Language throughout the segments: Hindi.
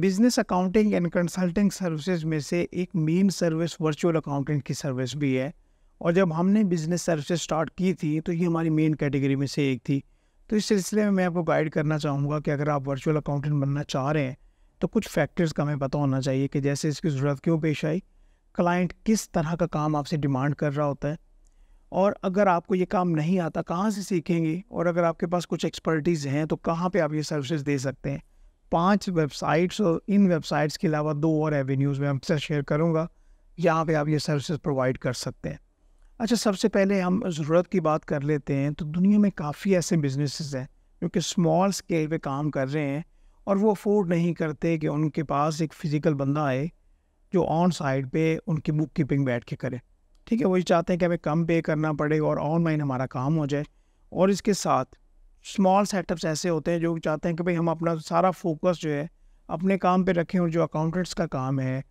business accounting and consulting services में से एक मेन सर्विस वर्चुअल अकाउंटेंट की सर्विस भी है और जब हमने बिजनेस सर्विसेज स्टार्ट की थी तो ये हमारी मेन कैटेगरी में से एक थी तो इस सिलसिले में मैं आपको गाइड करना चाहूँगा कि अगर आप वर्चुअल अकाउंटेंट बनना चाह रहे हैं तो कुछ फैक्टर्स का हमें पता होना चाहिए कि जैसे इसकी ज़रूरत क्यों पेश आई क्लाइंट किस तरह का काम आपसे डिमांड कर रहा होता है और अगर आपको ये काम नहीं आता कहाँ से सीखेंगे और अगर आपके पास कुछ एक्सपर्टीज़ हैं तो कहाँ पे आप ये सर्विसेज दे सकते हैं पांच वेबसाइट्स और इन वेबसाइट्स के अलावा दो और एवेन्यूज़ में आपसे शेयर करूँगा यहाँ पे आप ये सर्विसेज प्रोवाइड कर सकते हैं अच्छा सबसे पहले हम ज़रूरत की बात कर लेते हैं तो दुनिया में काफ़ी ऐसे बिजनेसेस हैं जो कि स्मॉल स्केल पे काम कर रहे हैं और वो अफोर्ड नहीं करते कि उनके पास एक फ़िज़िकल बंदा आए जो ऑन साइड पे उनकी बुक कीपिंग बैठ के करे ठीक है वही चाहते हैं कि हमें कम पे करना पड़े और ऑनलाइन हमारा काम हो जाए और इसके साथ स्मॉल सेटअप्स ऐसे होते हैं जो चाहते हैं कि भाई हम अपना सारा फोकस जो है अपने काम पे रखें और जो अकाउंटेंट्स का काम है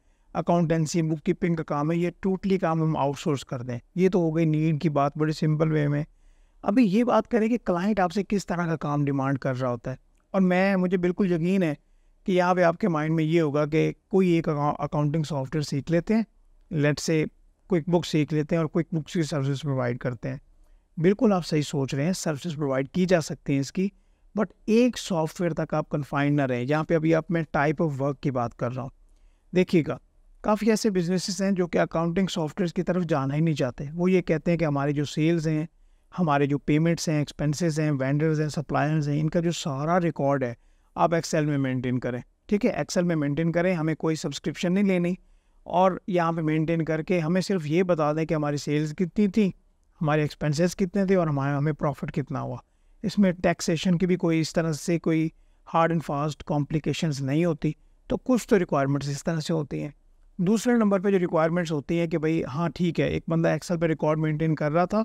अकाउंटेंसी बुक कीपिंग का काम है ये टोटली काम हम आउटसोर्स कर दें ये तो हो गई नीड की बात बड़े सिंपल वे में अभी ये बात करें कि क्लाइंट आपसे किस तरह का काम डिमांड कर रहा होता है और मैं मुझे बिल्कुल यकीन है कि यहाँ पे आपके माइंड में ये होगा कि कोई एक अकाउंटिंग सॉफ्टवेयर सीख लेते हैं लेट से क्विक बुक सीख लेते हैं और क्विक बुक्स की सर्विस प्रोवाइड करते हैं बिल्कुल आप सही सोच रहे हैं सर्विसेज प्रोवाइड की जा सकती हैं इसकी बट एक सॉफ्टवेयर तक आप कन्फाइंड ना रहें यहाँ पे अभी आप मैं टाइप ऑफ वर्क की बात कर रहा हूँ देखिएगा काफ़ी ऐसे बिजनेसेस हैं जो कि अकाउंटिंग सॉफ्टवेयर की तरफ जाना ही नहीं चाहते वो ये कहते हैं कि हमारे जो सेल्स हैं हमारे जो पेमेंट्स हैं एक्सपेंसेस हैं वेंडर्स हैं सप्लायर्स हैं इनका जो सारा रिकॉर्ड है आप एक्सेल में मेंटेन करें ठीक है एक्सेल में मेंटेन करें हमें कोई सब्सक्रिप्शन नहीं लेनी और यहाँ पे मेंटेन करके हमें सिर्फ ये बता दें कि हमारी सेल्स कितनी थी हमारे एक्सपेंसेस कितने थे और हमारे हमें प्रॉफिट कितना हुआ इसमें टैक्सेशन की भी कोई इस तरह से कोई हार्ड एंड फास्ट कॉम्प्लिकेशंस नहीं होती तो कुछ तो रिक्वायरमेंट्स इस तरह से होती हैं दूसरे नंबर पे जो रिक्वायरमेंट्स होती हैं कि भाई हाँ ठीक है एक बंदा एक्सेल पे रिकॉर्ड मेंटेन कर रहा था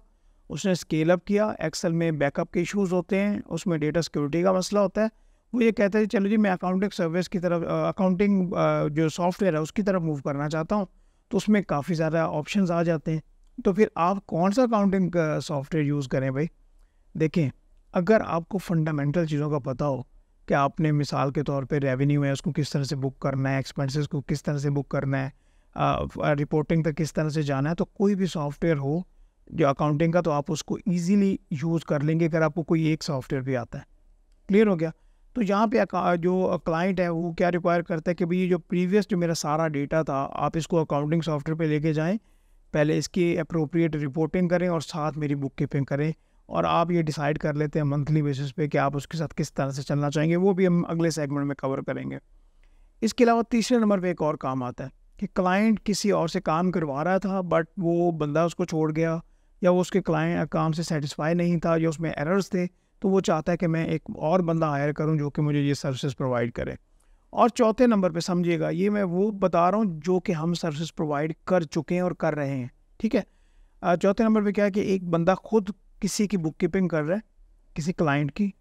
उसने स्केल अप किया एक्सेल में बैकअप के इश्यूज होते हैं उसमें डेटा सिक्योरिटी का मसला होता है वो ये कहते हैं चलो जी मैं अकाउंटिंग सर्विस की तरफ अकाउंटिंग जो सॉफ्टवेयर है उसकी तरफ मूव करना चाहता हूँ तो उसमें काफ़ी ज़्यादा ऑप्शन आ जाते हैं तो फिर आप कौन सा अकाउंटिंग सॉफ्टवेयर यूज़ करें भाई देखें अगर आपको फंडामेंटल चीज़ों का पता हो कि आपने मिसाल के तौर पे रेवेन्यू है उसको किस तरह से बुक करना है एक्सपेंसेस को किस तरह से बुक करना है आ, uh, रिपोर्टिंग uh, तक किस तरह से जाना है तो कोई भी सॉफ्टवेयर हो जो अकाउंटिंग का तो आप उसको ईजीली यूज़ कर लेंगे अगर आपको कोई एक सॉफ्टवेयर भी आता है क्लियर हो गया तो यहाँ पे जो क्लाइंट है वो क्या रिक्वायर करता है कि भाई ये जो प्रीवियस जो मेरा सारा डेटा था आप इसको अकाउंटिंग सॉफ्टवेयर पे लेके जाएं पहले इसकी अप्रोप्रिएट रिपोर्टिंग करें और साथ मेरी बुक कीपिंग करें और आप ये डिसाइड कर लेते हैं मंथली बेसिस पे कि आप उसके साथ किस तरह से चलना चाहेंगे वो भी हम अगले सेगमेंट में कवर करेंगे इसके अलावा तीसरे नंबर पे एक और काम आता है कि क्लाइंट किसी और से काम करवा रहा था बट वो बंदा उसको छोड़ गया या वो उसके क्लाइंट काम से सेटिस्फाई नहीं था या उसमें एरर्स थे तो वो चाहता है कि मैं एक और बंदा हायर करूँ जो कि मुझे ये सर्विसेज प्रोवाइड करे और चौथे नंबर पे समझिएगा ये मैं वो बता रहा हूँ जो कि हम सर्विस प्रोवाइड कर चुके हैं और कर रहे हैं ठीक है चौथे नंबर पे क्या है कि एक बंदा खुद किसी की बुक कीपिंग कर रहा है किसी क्लाइंट की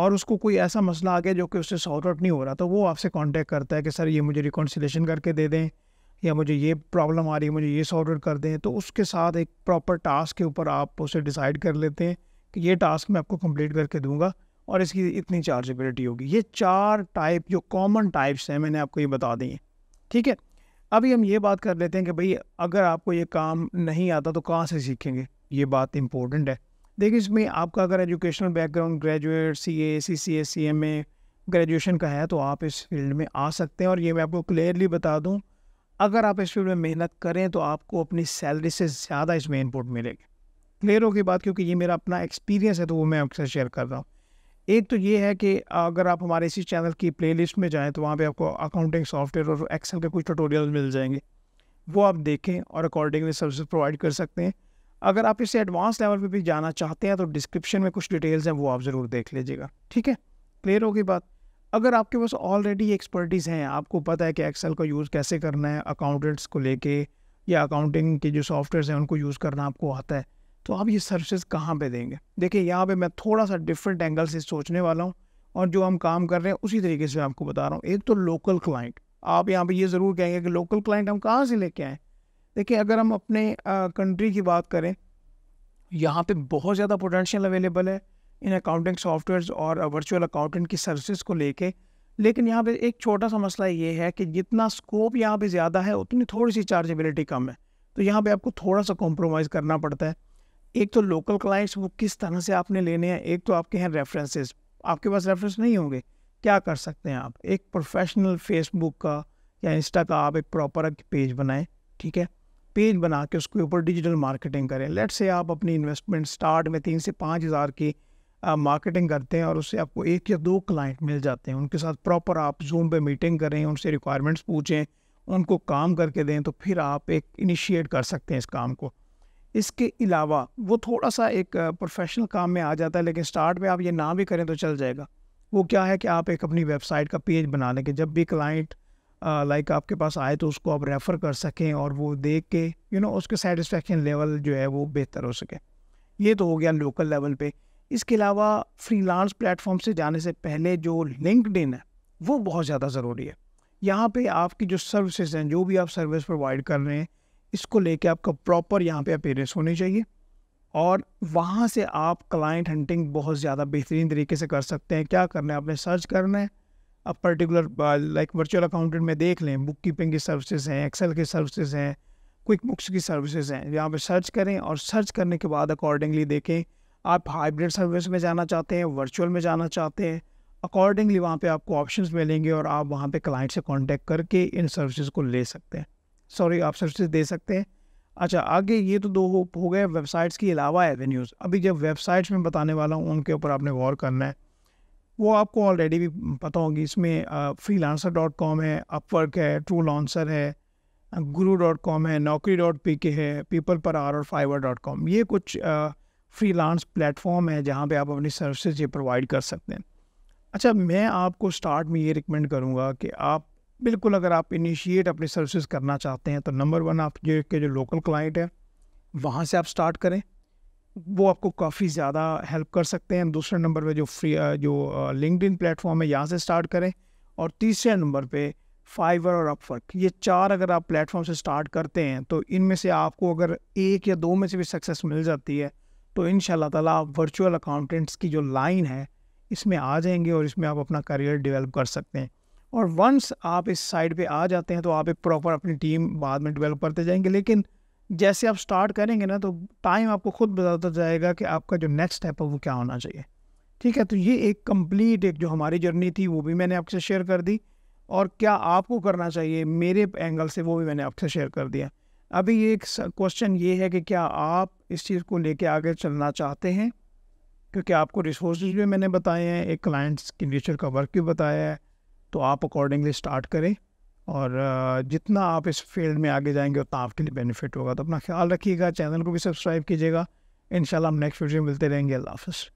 और उसको कोई ऐसा मसला आ गया जो कि उससे सॉर्ट आउट नहीं हो रहा तो वो आपसे कांटेक्ट करता है कि सर ये मुझे रिकॉन्सिलेशन करके दे दें या मुझे ये प्रॉब्लम आ रही है मुझे ये सॉर्ट आउट कर दें तो उसके साथ एक प्रॉपर टास्क के ऊपर आप उसे डिसाइड कर लेते हैं कि ये टास्क मैं आपको कंप्लीट करके दूंगा और इसकी इतनी चार्जेबिलिटी होगी ये चार टाइप जो कॉमन टाइप्स हैं मैंने आपको ये बता दी हैं ठीक है अभी हम ये बात कर लेते हैं कि भाई अगर आपको ये काम नहीं आता तो कहाँ से सीखेंगे ये बात इम्पोर्टेंट है देखिए इसमें आपका अगर educational background graduate C A C C S C M A graduation का है तो आप इस फील्ड में आ सकते हैं और ये मैं आपको क्लियरली बता दूँ अगर आप इस फील्ड में मेहनत करें तो आपको अपनी सैलरी से ज़्यादा इसमें इनपुट मिलेगी क्लियर होगी बात क्योंकि ये मेरा अपना एक्सपीरियंस है तो वो मैं आपके साथ शेयर कर रहा हूँ एक तो ये है कि अगर आप हमारे इसी चैनल की प्लेलिस्ट में जाएं तो वहाँ पे आपको अकाउंटिंग सॉफ्टवेयर और एक्सेल के कुछ टटोरियल मिल जाएंगे वो आप देखें और अकॉर्डिंगली सर्विस प्रोवाइड कर सकते हैं अगर आप इसे एडवांस लेवल पे भी जाना चाहते हैं तो डिस्क्रिप्शन में कुछ डिटेल्स हैं वो आप ज़रूर देख लीजिएगा ठीक है क्लियर होगी बात अगर आपके पास ऑलरेडी एक्सपर्टीज़ हैं आपको पता है कि एक्सेल का यूज़ कैसे करना है अकाउंटेंट्स को लेके या अकाउंटिंग के जो सॉफ्टवेयर हैं उनको यूज़ करना आपको आता है तो आप ये सर्विसेज कहाँ पे देंगे देखिए यहाँ पे मैं थोड़ा सा डिफरेंट एंगल से सोचने वाला हूँ और जो हम काम कर रहे हैं उसी तरीके से आपको बता रहा हूँ एक तो लोकल क्लाइंट आप यहाँ पे ये ज़रूर कहेंगे कि लोकल क्लाइंट हम कहाँ से लेके आए देखिए अगर हम अपने कंट्री की बात करें यहाँ पे बहुत ज़्यादा पोटेंशियल अवेलेबल है इन अकाउंटिंग सॉफ्टवेयर और वर्चुअल अकाउंटेंट की सर्विसेज को लेके लेकिन यहाँ पे एक छोटा सा मसला ये है कि जितना स्कोप यहाँ पे ज़्यादा है उतनी थोड़ी सी चार्जेबिलिटी कम है तो यहाँ पे आपको थोड़ा सा कॉम्प्रोमाइज़ करना पड़ता है एक तो लोकल क्लाइंट्स वो किस तरह से आपने लेने हैं एक तो आपके हैं रेफरेंसेस आपके पास रेफरेंस नहीं होंगे क्या कर सकते हैं आप एक प्रोफेशनल फेसबुक का या इंस्टा का आप एक प्रॉपर पेज बनाएं ठीक है पेज बना के उसके ऊपर डिजिटल मार्केटिंग करें लेट से आप अपनी इन्वेस्टमेंट स्टार्ट में तीन से पाँच हज़ार की मार्केटिंग करते हैं और उससे आपको एक या दो क्लाइंट मिल जाते हैं उनके साथ प्रॉपर आप जूम पे मीटिंग करें उनसे रिक्वायरमेंट्स पूछें उनको काम करके दें तो फिर आप एक इनिशिएट कर सकते हैं इस काम को इसके अलावा वो थोड़ा सा एक प्रोफेशनल काम में आ जाता है लेकिन स्टार्ट में आप ये ना भी करें तो चल जाएगा वो क्या है कि आप एक अपनी वेबसाइट का पेज बना लेंगे जब भी क्लाइंट लाइक आपके पास आए तो उसको आप रेफ़र कर सकें और वो देख के यू you नो know, उसके सेटिस्फेक्शन लेवल जो है वो बेहतर हो सके ये तो हो गया लोकल लेवल पे इसके अलावा फ्रीलांस प्लेटफॉर्म से जाने से पहले जो लिंकड है वो बहुत ज़्यादा ज़रूरी है यहाँ पे आपकी जो सर्विसेज हैं जो भी आप सर्विस प्रोवाइड कर रहे हैं इसको लेके आपका प्रॉपर यहाँ पे अपेयरेंस होनी चाहिए और वहाँ से आप क्लाइंट हंटिंग बहुत ज़्यादा बेहतरीन तरीके से कर सकते हैं क्या करना है आपने सर्च करना है अब पर्टिकुलर लाइक वर्चुअल अकाउंटेंट में देख लें बुक कीपिंग की सर्विसेज हैं एक्सेल की सर्विसेज हैं क्विक बुक्स की सर्विसेज हैं यहाँ पे सर्च करें और सर्च करने के बाद अकॉर्डिंगली देखें आप हाइब्रिड सर्विस में जाना चाहते हैं वर्चुअल में जाना चाहते हैं अकॉर्डिंगली वहाँ पे आपको ऑप्शंस मिलेंगे और आप वहाँ पे क्लाइंट से कांटेक्ट करके इन सर्विसेज को ले सकते हैं सॉरी आप सर्विस दे सकते हैं अच्छा आगे ये तो दो हो, हो गए वेबसाइट्स के अलावा एवेन्यूज़ अभी जब वेबसाइट्स में बताने वाला हूँ उनके ऊपर आपने गौर करना है वो आपको ऑलरेडी भी पता होगी इसमें फ्री लांसर डॉट कॉम है अपवर्क है ट्रू लॉन्सर है गुरु डॉट कॉम है नौकरी डॉट पी के है पीपल पर आर और फाइवर डॉट कॉम ये कुछ फ्री लांस प्लेटफॉर्म है जहाँ पे आप अपनी सर्विसेज ये प्रोवाइड कर सकते हैं अच्छा मैं आपको स्टार्ट में ये रिकमेंड करूँगा कि आप बिल्कुल अगर आप इनिशिएट अपनी सर्विसेज करना चाहते हैं तो नंबर वन आप जो के जो लोकल क्लाइंट है वहाँ से आप स्टार्ट करें वो आपको काफ़ी ज़्यादा हेल्प कर सकते हैं दूसरे नंबर पे जो फ्री जो लिंकड इन प्लेटफॉर्म है यहाँ से स्टार्ट करें और तीसरे नंबर पे फाइवर और अपवर्क ये चार अगर आप प्लेटफॉर्म से स्टार्ट करते हैं तो इनमें से आपको अगर एक या दो में से भी सक्सेस मिल जाती है तो इन ताला आप वर्चुअल अकाउंटेंट्स की जो लाइन है इसमें आ जाएंगे और इसमें आप अपना करियर डेवलप कर सकते हैं और वंस आप इस साइड पे आ जाते हैं तो आप एक प्रॉपर अपनी टीम बाद में डेवलप करते जाएंगे लेकिन जैसे आप स्टार्ट करेंगे ना तो टाइम आपको खुद बताता जाएगा कि आपका जो नेक्स्ट स्टेप है वो क्या होना चाहिए ठीक है तो ये एक कंप्लीट एक जो हमारी जर्नी थी वो भी मैंने आपसे शेयर कर दी और क्या आपको करना चाहिए मेरे एंगल से वो भी मैंने आपसे शेयर कर दिया अभी ये एक क्वेश्चन ये है कि क्या आप इस चीज़ को लेके आगे चलना चाहते हैं क्योंकि आपको रिसोर्स भी मैंने बताए हैं एक क्लाइंट्स के नेचर का वर्क भी बताया है तो आप अकॉर्डिंगली स्टार्ट करें और जितना आप इस फील्ड में आगे जाएंगे उतना आपके लिए बेनिफिट होगा तो अपना ख्याल रखिएगा चैनल को भी सब्सक्राइब कीजिएगा इन हम नेक्स्ट वीडियो मिलते रहेंगे अल्लाह हाफ